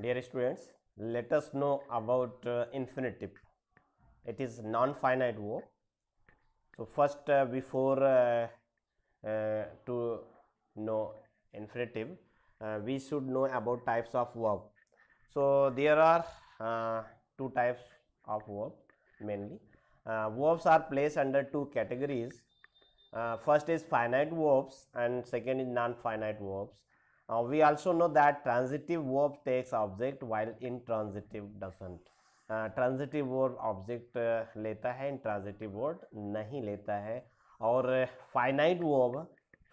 Dear students, let us know about uh, infinitive. It is non-finite verb. So, first uh, before uh, uh to know infinitive, uh, we should know about types of verb. So, there are uh, two types of verb mainly. verbs are placed under two categories. first is finite verbs and second is non-finite verbs. Uh, we also know that transitive verb takes object while intransitive doesn't. Transitive word object लेता है intransitive word नहीं लेता है और finite verb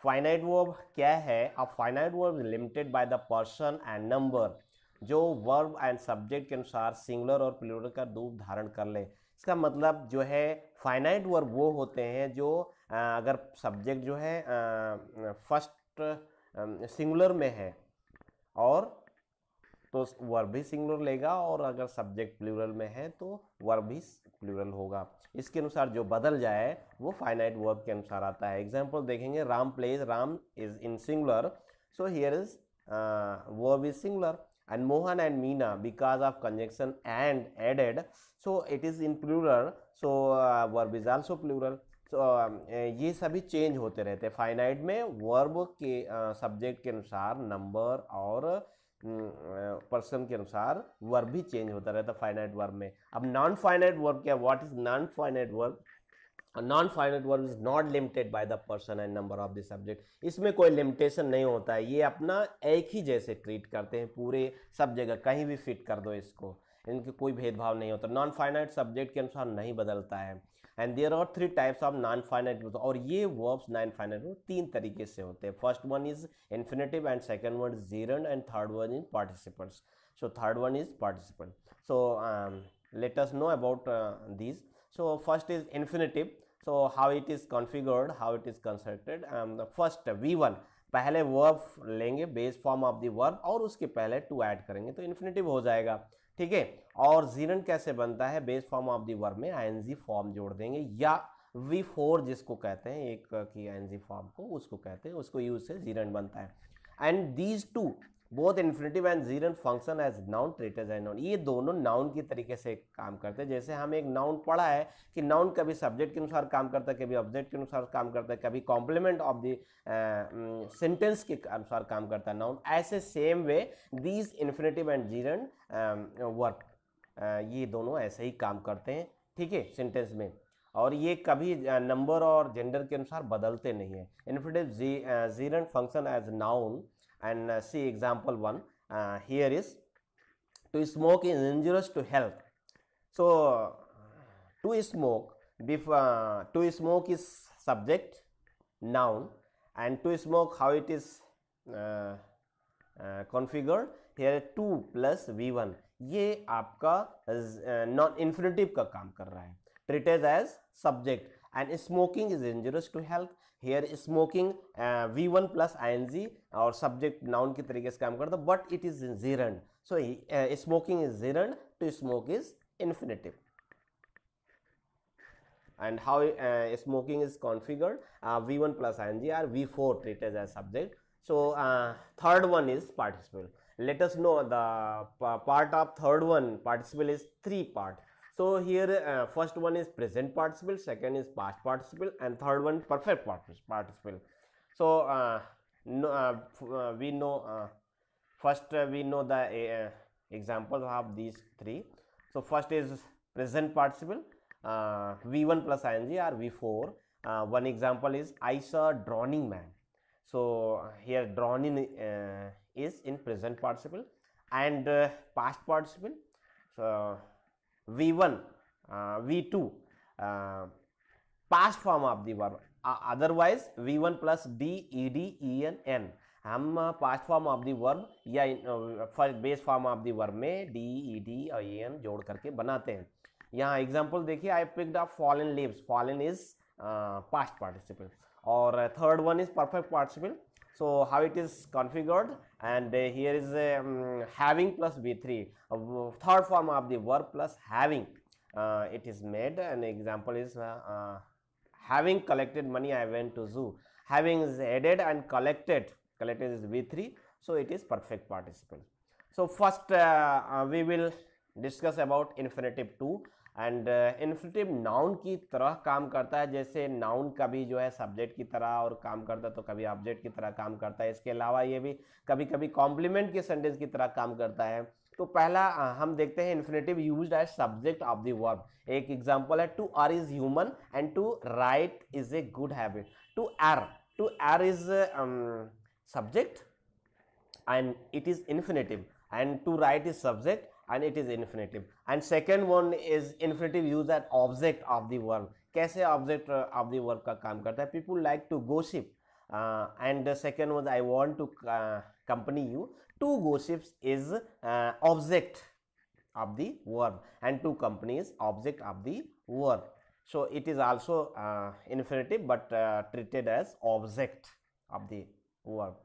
finite verb क्या है अब finite verb limited by the person and number जो वर्ब एंड सब्जेक्ट के अनुसार सिंगुलर और प्लूरल का रूप धारण कर ले इसका मतलब जो है फाइनाइट वर्ब वो होते हैं जो आ, uh, अगर सब्जेक्ट जो है फर्स्ट uh, सिंगुलर में है और तो वर्ब भी सिंगुलर लेगा और अगर सब्जेक्ट प्लूरल में है तो वर्ब भी प्लूरल होगा इसके अनुसार जो बदल जाए वो फाइनाइट वर्ब के अनुसार आता है एग्जाम्पल देखेंगे Ram plays Ram is in singular so here is verb is singular and Mohan and Meena because of conjunction and added so it is in plural so verb is also plural तो ये सभी चेंज होते रहते हैं फाइनाइट में वर्ब के subject के अनुसार नंबर और पर्सन के अनुसार वर्ब भी चेंज होता रहता है फाइनाइट वर्ब में अब नॉन फाइनाइट वर्ब क्या what is non finite verb non finite verb is not limited by the person and number of the subject इसमें कोई लिमिटेशन नहीं होता है ये अपना एक ही जैसे ट्रीट करते हैं पूरे सब जगह कहीं भी फिट कर दो इसको इनके कोई भेदभाव नहीं होता नॉन फाइनाइट सब्जेक्ट के अनुसार नहीं बदलता है and there are three types of non finite groups और ये वर्ब्स नॉन फाइनाइट ग्रुप तीन तरीके से होते हैं first one is infinitive and second one is and and third one is participants so third one is participant so um, let us know about uh, these so first is infinitive so how it is configured how it is constructed um, the first v1 पहले verb लेंगे base form of the verb और उसके पहले to add करेंगे तो infinitive हो जाएगा ठीक है और जीरन कैसे बनता है base form of the verb में आई फॉर्म जोड़ देंगे या वी फोर जिसको कहते हैं एक की आई फॉर्म को उसको कहते हैं उसको यूज से जीरन बनता है and these two both infinitive and gerund function as noun treated and noun ये दोनों नाउन की तरीके से काम करते हैं जैसे हमें एक नाउन पढ़ा है कि नाउन कभी सब्जेक्ट के अनुसार काम करता है कभी ऑब्जेक्ट के अनुसार काम करता है कभी कॉम्प्लीमेंट ऑफ द सेंटेंस के अनुसार काम करता है नाउन ऐसे same way these infinitive and gerund work ये दोनों ऐसे ही काम करते हैं ठीक है सेंटेंस में और ये कभी नंबर uh, और जेंडर के अनुसार बदलते नहीं है इन्फिनेटिव जी gerund function as noun and uh, see example 1 uh, here is to smoke is injurious to health. So, to smoke before uh, to smoke is subject noun and to smoke how it is uh, uh, configured here 2 plus v1 ये आपका non infinitive का काम कर रहा है ट्रीटेज as subject and smoking is dangerous to health here smoking uh, v1 plus ing or subject noun की तरीके से काम करता But it is So, so smoking uh, is gerund to smoke is and how uh, smoking is configured uh, v1 plus ing or v4 treated as subject so uh, third one is participle let us know the uh, part of third one participle is three part so here uh, first one is present participle, second is past participle and third one perfect participle. So uh, no, uh, uh we know uh, first uh, we know the examples of these three. So first is present participle V1 plus ing or V4. one example is I saw drowning man. So here drowning is in present participle and past participle. So V1, uh, V2 uh, past form of the verb. Uh, otherwise V1 plus D, ED, EN, N. हम past form of the verb या first base form of the verb में D E D और N जोड़ करके बनाते हैं यहाँ example देखिए I picked up fallen leaves fallen is past participle और third one is perfect participle so how it is configured and uh, here is um, having plus V3, uh, third form of the verb plus having uh, it is made an example is having collected money I went to zoo, having is added and collected, collected is V3, so it is perfect participle. So, first we will discuss about infinitive to and infinitive noun की तरह काम करता है जैसे noun कभी जो है subject की तरह और काम करता है तो कभी ऑब्जेक्ट की तरह काम करता है इसके अलावा ये भी कभी कभी कॉम्प्लीमेंट के सेंटेंस की तरह काम करता है तो पहला हम देखते हैं infinitive use as subject of the verb एक एग्जाम्पल है to err is human and to write is a good habit to err to err is subject and it is infinitive and to write is subject and it is infinitive and second one is infinitive use an object of the verb कैसे object uh, of the verb का काम करता है people like to gossip uh, and the second was I want to uh, accompany you two gossips is uh, object of the verb and two companies object of the verb so it is also uh, infinitive but uh, treated as object of the verb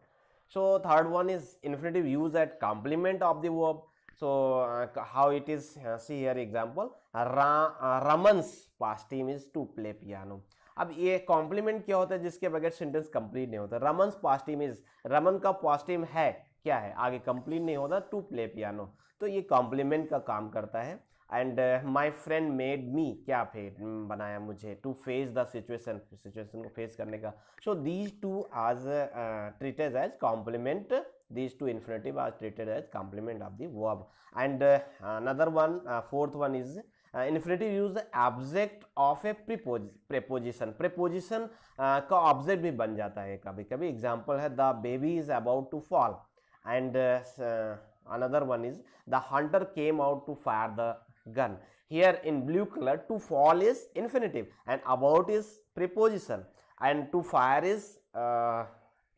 so third one is infinitive used at complement of the verb So uh, how it is uh, see here example uh, Ra, uh, Raman's pastime is to play piano. अब ये complement क्या होता है जिसके बगैर sentence complete नहीं होता Raman पॉस्टिम is Raman का पॉजिटिव है क्या है आगे कंप्लीट नहीं होता टू प्ले पियानो तो ये कॉम्प्लीमेंट का काम करता है and my friend made me क्या फेड mm, बनाया मुझे to face the situation situation को फेस करने का सो दीज टू आज treated as complement these two infinitive are treated as complement of the verb and uh, another one uh, fourth one is uh, infinitive use the object of a preposition preposition uh, का object भी बन जाता है कभी कभी example है the baby is about to fall and uh, uh, another one is the hunter came out to fire the gun here in blue color to fall is infinitive and about is preposition and to fire is uh,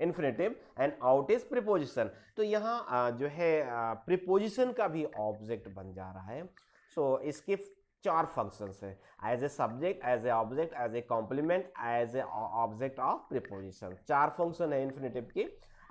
infinitive and out is preposition तो यहाँ जो है preposition का भी object बन जा रहा है सो so, इसके चार फंक्शंस है as a subject as a object as a complement as a object of preposition चार फंक्शन है इन्फिनेटिव की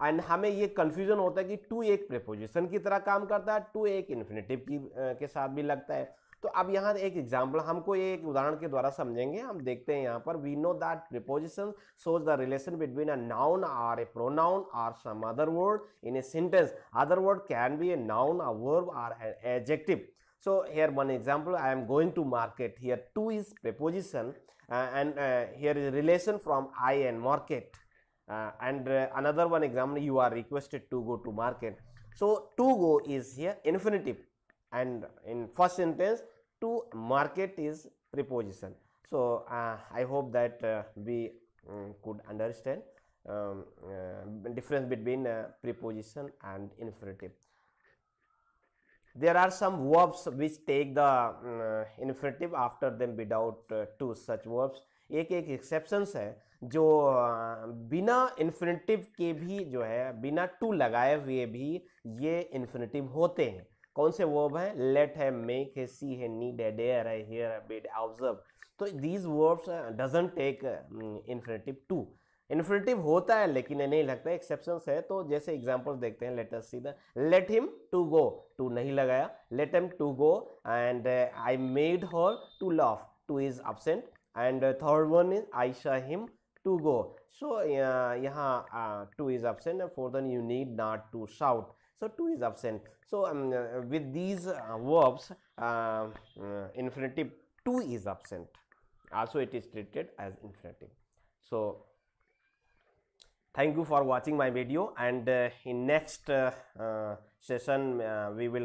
एंड हमें ये कन्फ्यूजन होता है कि टू एक प्रिपोजिशन की तरह काम करता है टू एक इन्फिनेटिव की के साथ भी लगता है तो अब यहाँ एक एग्जाम्पल हमको ये एक उदाहरण के द्वारा समझेंगे हम देखते हैं यहाँ पर we know that preposition shows the relation between a noun or a pronoun or some other word in a sentence other word can be a noun a verb or an adjective so here one example i am going to market here to is preposition uh, and uh, here is relation from i and market uh, and another one example you are requested to go to market so to go is here infinitive and in first sentence to market is preposition. So, uh, I hope that uh, we um, could understand um, uh, difference between uh, preposition and infinitive. There are some verbs which take the uh, infinitive after them without uh, two such verbs. एक एक exceptions है जो बिना infinitive के भी जो है बिना टू लगाए हुए भी ये इन्फिनेटिव होते हैं कौन से वर्ब हैं लेट है मेक है सी है नीड है डेयर है हेयर है बेड ऑब्जर्व तो these verbs doesn't take infinitive to infinitive होता है लेकिन ये नहीं लगता एक्सेप्शन है तो जैसे एग्जाम्पल्स देखते हैं let us see the let him to go to नहीं लगाया let him to go and I made her to love to is absent and third one is I saw him to go so यहाँ to is absent fourth one you need not to shout So 2 is absent. So um, uh, with these uh, verbs, uh, uh, infinitive 2 is absent. Also it is treated as infinitive. So thank you for watching my video and uh, in next session we will